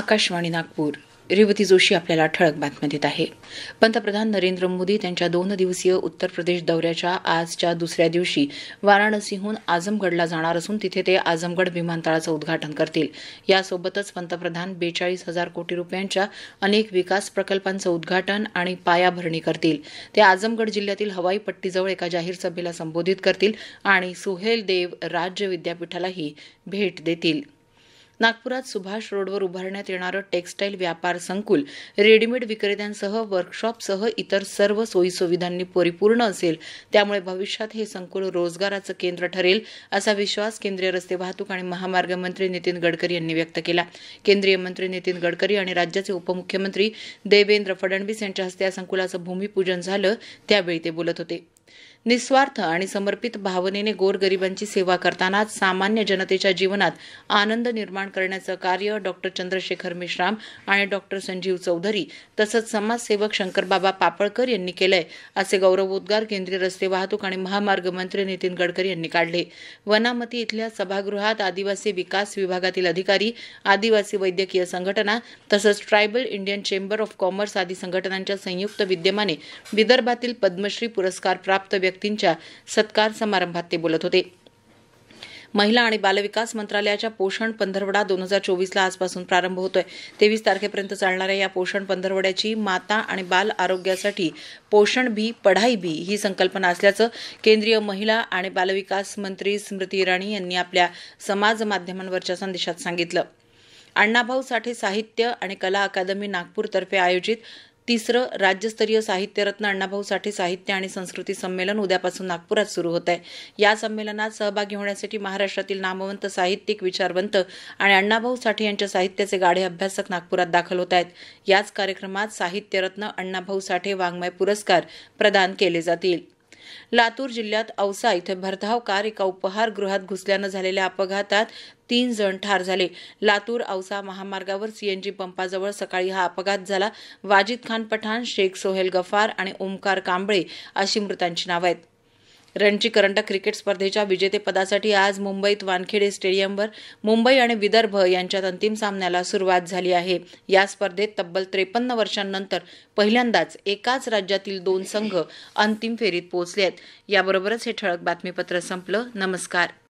आकाशवाणी नागपूर रेवती जोशी आपल्याला ठळक बातम्या देत आहे पंतप्रधान नरेंद्र मोदी त्यांच्या दोन दिवसीय उत्तर प्रदेश दौऱ्याच्या आजच्या दुसऱ्या दिवशी वाराणसीहून आझमगडला जाणार असून तिथे ते आझमगड विमानतळाचं उद्घाटन करतील यासोबतच पंतप्रधान बेचाळीस हजार कोटी रुपयांच्या अनेक विकास प्रकल्पांचं उद्घाटन आणि पायाभरणी करतील ते आझमगड जिल्ह्यातील हवाई पट्टीजवळ एका जाहीर सभेला संबोधित करतील आणि सुहेल देव राज्य विद्यापीठालाही भेट देतील नागपुरात सुभाष रोडवर उभारण्यात येणारं टेक्स्टाईल व्यापार संकुल रेडीमेड विक्रेत्यांसह वर्कशॉपसह इतर सर्व सोयीसुविधांनी परिपूर्ण असेल त्यामुळे भविष्यात हे संकुल रोजगाराचं केंद्र ठरेल असा विश्वास केंद्रीय रस्ते वाहतूक आणि महामार्ग मंत्री नितीन गडकरी यांनी व्यक्त केला केंद्रीय मंत्री नितीन गडकरी आणि राज्याचे उपमुख्यमंत्री देवेंद्र फडणवीस यांच्या हस्ते या संकुलाचं भूमिपूजन झालं त्यावेळी ते बोलत होते निस्वार्थ आणि समर्पित भावनेने गोरगरिबांची सेवा करतानाच सामान्य जनतेच्या जीवनात आनंद निर्माण करण्याचं कार्य डॉक्टर चंद्रशेखर मिश्राम आणि डॉक्टर संजीव चौधरी तसंच समाजसेवक शंकरबाबा पापळकर यांनी केलंय असे गौरवोद्गार केंद्रीय रस्ते वाहतूक आणि महामार्ग मंत्री नितीन गडकरी यांनी काढले वनामती इथल्या सभागृहात आदिवासी विकास विभागातील अधिकारी आदिवासी वैद्यकीय संघटना तसंच tribal Indian chamber of commerce आदी संघटनांच्या संयुक्त विद्यमाने विदर्भातील पद्मश्री पुरस्कार प्राप्त व्यक्तींच्या सत्कार समारंभात ते बोलत होते महिला आणि बालविकास मंत्रालयाच्या पोषण पंधरवडा दोन हजार चोवीसला आजपासून प्रारंभ होतोय तेवीस तारखेपर्यंत चालणाऱ्या या पोषण पंधरवड्याची माता आणि बाल आरोग्यासाठी पोषण भी पढाई भी ही संकल्पना असल्याचं केंद्रीय महिला आणि बालविकास मंत्री स्मृती इराणी यांनी आपल्या समाज माध्यमांवरच्या संदेशात सांगितलं अण्णाभाऊ साठे साहित्य आणि कला अकादमी नागपूरतर्फे आयोजित तिसरं राज्यस्तरीय साहित्यरत्न अण्णाभाऊ साठे साहित्य आणि संस्कृती संमेलन उद्यापासून नागपुरात सुरू होत आहे या संमेलनात सहभागी होण्यासाठी महाराष्ट्रातील नामवंत साहित्यिक विचारवंत आणि अण्णाभाऊ साठे यांच्या साहित्याचे गाढे अभ्यासक नागपुरात दाखल होत आहेत याच कार्यक्रमात साहित्यरत्न अण्णाभाऊ साठे वाङ्मय पुरस्कार प्रदान केले जातील लातूर जिल्ह्यात औसा इथं भरधाव कार एका उपहारगृहात घुसल्यानं झालेल्या अपघातात तीन जण ठार झाले लातूर औसा महामार्गावर सीएनजी पंपाजवळ सकाळी हा अपघात झाला वाजिद खान पठाण शेख सोहेल गफार आणि ओमकार कांबळे अशी मृतांची नावं आहेत रणजी करंडक क्रिकेट स्पर्धेच्या विजेतेपदासाठी आज मुंबईत वानखेडे स्टेडियमवर मुंबई आणि विदर्भ यांच्यात अंतिम सामन्याला सुरुवात झाली आहे या स्पर्धेत तब्बल त्रेपन्न वर्षांनंतर पहिल्यांदाच एकाच राज्यातील दोन संघ अंतिम फेरीत पोहोचले आहेत याबरोबरच हे ठळक बातमीपत्र संपलं नमस्कार